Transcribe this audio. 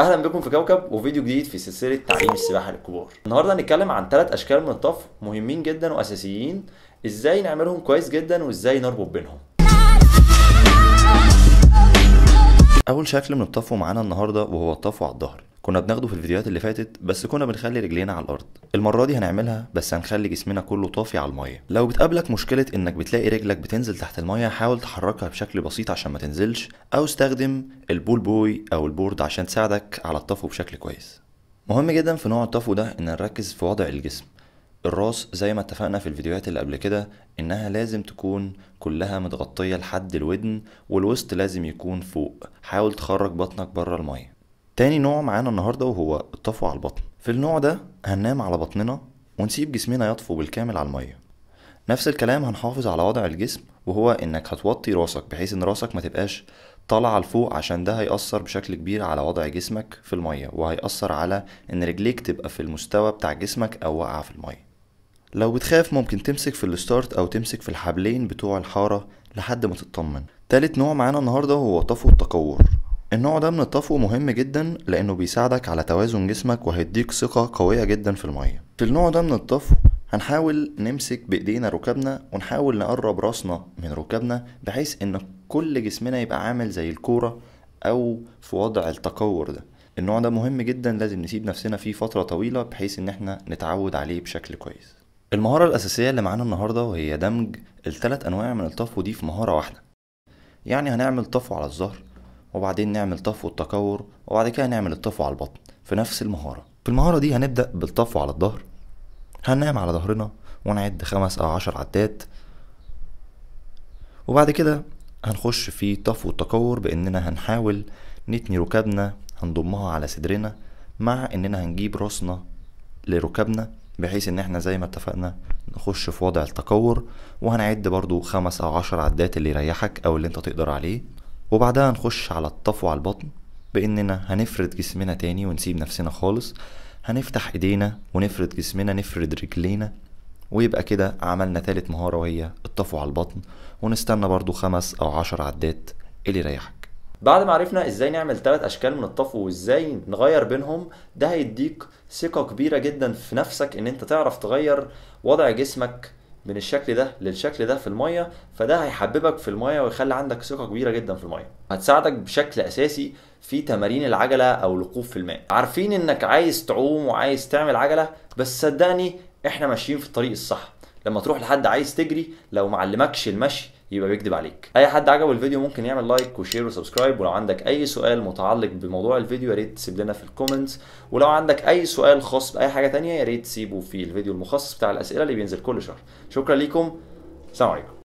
اهلا بكم في كوكب وفيديو جديد في سلسله تعليم السباحه للكبار النهارده هنتكلم عن ثلاث اشكال من الطفو مهمين جدا واساسيين ازاي نعملهم كويس جدا وازاي نربط بينهم اول شكل من الطف معانا النهارده وهو الطفو على الظهر كنا بناخده في الفيديوهات اللي فاتت بس كنا بنخلي رجلينا على الارض المره دي هنعملها بس هنخلي جسمنا كله طافي على الميه لو بتقابلك مشكله انك بتلاقي رجلك بتنزل تحت الميه حاول تحركها بشكل بسيط عشان ما تنزلش او استخدم البول بوي او البورد عشان تساعدك على الطفو بشكل كويس مهم جدا في نوع الطفو ده ان نركز في وضع الجسم الراس زي ما اتفقنا في الفيديوهات اللي قبل كده انها لازم تكون كلها متغطيه لحد الودن والوسط لازم يكون فوق حاول تخرج بطنك بره الميه تاني نوع معانا النهارده وهو الطفو على البطن في النوع ده هننام على بطننا ونسيب جسمنا يطفو بالكامل على الميه نفس الكلام هنحافظ على وضع الجسم وهو انك هتوطي راسك بحيث ان راسك ما تبقاش طالعه لفوق عشان ده هيأثر بشكل كبير على وضع جسمك في الميه وهيأثر على ان رجليك تبقى في المستوى بتاع جسمك او واقعه في الميه لو بتخاف ممكن تمسك في الستارت او تمسك في الحبلين بتوع الحاره لحد ما تطمن تالت نوع معانا النهارده هو طفو التقور النوع ده من الطفو مهم جدا لانه بيساعدك على توازن جسمك وهيديك ثقة قوية جدا في المية في النوع ده من الطفو هنحاول نمسك بايدينا ركبنا ونحاول نقرب راسنا من ركبنا بحيث ان كل جسمنا يبقى عامل زي الكورة او في وضع التقور ده النوع ده مهم جدا لازم نسيب نفسنا فيه فترة طويلة بحيث ان احنا نتعود عليه بشكل كويس المهارة الأساسية اللي معانا النهاردة وهي دمج التلات أنواع من الطفو دي في مهارة واحدة يعني هنعمل طفو على الظهر وبعدين نعمل طفو التكور وبعد كده نعمل الطفو على البطن في نفس المهارة في المهارة دي هنبدأ بالطفو على الظهر هننام على ظهرنا ونعد خمس أو عشر عدات وبعد كده هنخش في طفو التكور بإننا هنحاول نتني ركابنا هنضمها على صدرنا مع إننا هنجيب راسنا لركابنا بحيث إن احنا زي ما اتفقنا نخش في وضع التكور وهنعد برضو خمس أو عشر عدات اللي يريحك أو اللي انت تقدر عليه وبعدها نخش على الطفو على البطن باننا هنفرد جسمنا تاني ونسيب نفسنا خالص هنفتح ايدينا ونفرد جسمنا نفرد رجلينا ويبقى كده عملنا تالت مهارة وهي الطفو على البطن ونستنى برضو خمس أو عشر عدات اللي يريحك بعد ما عرفنا ازاي نعمل ثلاث اشكال من الطفو وازاي نغير بينهم ده هيديك ثقة كبيرة جدا في نفسك ان انت تعرف تغير وضع جسمك من الشكل ده للشكل ده في الميه فده هيحببك في الميه ويخلي عندك ثقه كبيره جدا في الميه هتساعدك بشكل اساسي في تمارين العجله او الوقوف في الماء عارفين انك عايز تعوم وعايز تعمل عجله بس صدقني احنا ماشيين في الطريق الصح لما تروح لحد عايز تجري لو معلمكش المشي يبقى بيكذب عليك اي حد عجبه الفيديو ممكن يعمل لايك وشير وسبسكرايب ولو عندك اي سؤال متعلق بموضوع الفيديو يا ريت تسيب لنا في الكومنتس ولو عندك اي سؤال خاص باي حاجه تانية يا ريت تسيبه في الفيديو المخصص بتاع الاسئله اللي بينزل كل شهر شكرا ليكم سلام عليكم